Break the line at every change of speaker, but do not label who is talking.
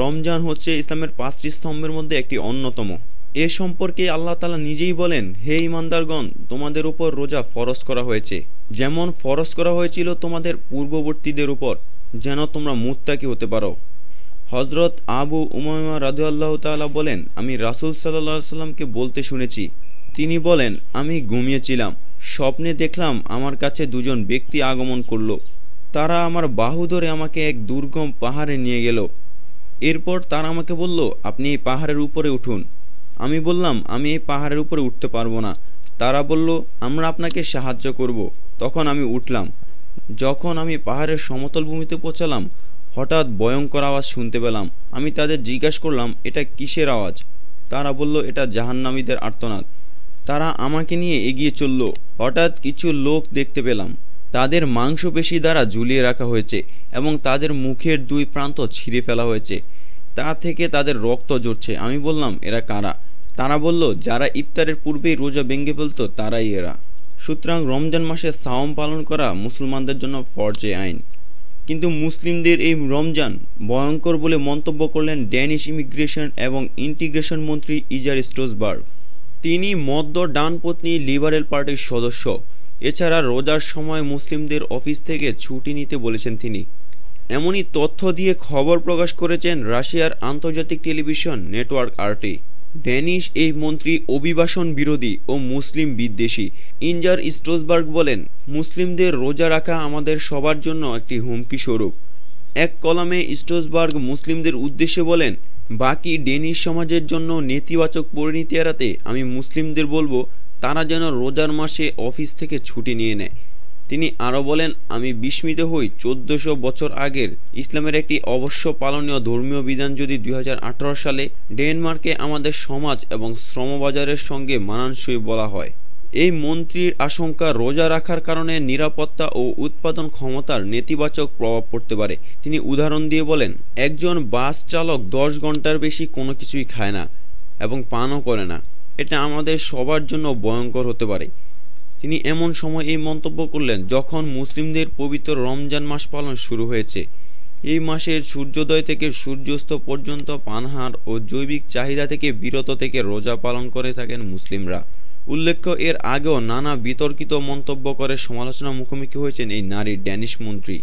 রমজান হচ্ছে ইসলামের পাঁচটি স্তম্ভের মধ্যে একটি অন্যতম এ সম্পর্কে আল্লাহ তালা নিজেই বলেন হে ইমানদারগণ তোমাদের উপর রোজা ফরজ করা হয়েছে যেমন ফরজ করা হয়েছিল তোমাদের পূর্ববর্তীদের উপর যেন তোমরা মুত্তাকি হতে পারো হজরত আবু উমাইমা আল্লাহ তালা বলেন আমি রাসুল সাল্লাহ সাল্লামকে বলতে শুনেছি তিনি বলেন আমি ঘুমিয়েছিলাম স্বপ্নে দেখলাম আমার কাছে দুজন ব্যক্তি আগমন করল তারা আমার বাহু ধরে আমাকে এক দুর্গম পাহাড়ে নিয়ে গেল এরপর তারা আমাকে বলল আপনি এই পাহাড়ের উপরে উঠুন আমি বললাম আমি এই পাহাড়ের উপরে উঠতে পারবো না তারা বলল আমরা আপনাকে সাহায্য করব তখন আমি উঠলাম যখন আমি পাহাড়ের সমতল ভূমিতে পৌঁছালাম হঠাৎ ভয়ঙ্কর আওয়াজ শুনতে পেলাম আমি তাদের জিজ্ঞাসা করলাম এটা কিসের আওয়াজ তারা বলল এটা জাহান্নামীদের আর্তনাদ তারা আমাকে নিয়ে এগিয়ে চলল হঠাৎ কিছু লোক দেখতে পেলাম তাদের মাংসপেশি দ্বারা ঝুলিয়ে রাখা হয়েছে এবং তাদের মুখের দুই প্রান্ত ছিঁড়ে ফেলা হয়েছে তা থেকে তাদের রক্ত জড়ছে আমি বললাম এরা কারা তারা বলল যারা ইফতারের পূর্বেই রোজা ভেঙে ফেলত তারাই এরা সুতরাং রমজান মাসে সাওম পালন করা মুসলমানদের জন্য ফরজে আইন কিন্তু মুসলিমদের এই রমজান ভয়ঙ্কর বলে মন্তব্য করলেন ড্যানিশ ইমিগ্রেশন এবং ইন্টিগ্রেশন মন্ত্রী ইজার স্টোসবার্গ তিনি মদ্য ডানপত্নী লিবারেল পার্টির সদস্য এছাড়া রোজার সময় মুসলিমদের অফিস থেকে ছুটি নিতে বলেছেন তিনি এমনই তথ্য দিয়ে খবর প্রকাশ করেছেন রাশিয়ার আন্তর্জাতিক টেলিভিশন নেটওয়ার্ক আরটি ড্যানিশ এই মন্ত্রী অভিবাসন বিরোধী ও মুসলিম বিদ্বেষী ইঞ্জার স্টোসবার্গ বলেন মুসলিমদের রোজা রাখা আমাদের সবার জন্য একটি হুমকি স্বরূপ এক কলামে স্টোসবার্গ মুসলিমদের উদ্দেশ্যে বলেন বাকি ডেনিশ সমাজের জন্য নেতিবাচক পরিণতি এড়াতে আমি মুসলিমদের বলবো তারা যেন রোজার মাসে অফিস থেকে ছুটি নিয়ে নেয় তিনি আরও বলেন আমি বিস্মিত হই চোদ্দশো বছর আগের ইসলামের একটি অবশ্য পালনীয় ধর্মীয় বিধান যদি দুই সালে ডেনমার্কে আমাদের সমাজ এবং শ্রমবাজারের সঙ্গে মানানসই বলা হয় এই মন্ত্রীর আশঙ্কা রোজা রাখার কারণে নিরাপত্তা ও উৎপাদন ক্ষমতার নেতিবাচক প্রভাব পড়তে পারে তিনি উদাহরণ দিয়ে বলেন একজন বাস চালক দশ ঘন্টার বেশি কোনো কিছুই খায় না এবং পানও করে না এটা আমাদের সবার জন্য ভয়ঙ্কর হতে পারে তিনি এমন সময় এই মন্তব্য করলেন যখন মুসলিমদের পবিত্র রমজান মাস পালন শুরু হয়েছে এই মাসের সূর্যোদয় থেকে সূর্যাস্ত পর্যন্ত পানহার ও জৈবিক চাহিদা থেকে বিরত থেকে রোজা পালন করে থাকেন মুসলিমরা উল্লেখ্য এর আগেও নানা বিতর্কিত মন্তব্য করে সমালোচনার মুখোমুখি হয়েছেন এই নারী ড্যানিশ মন্ত্রী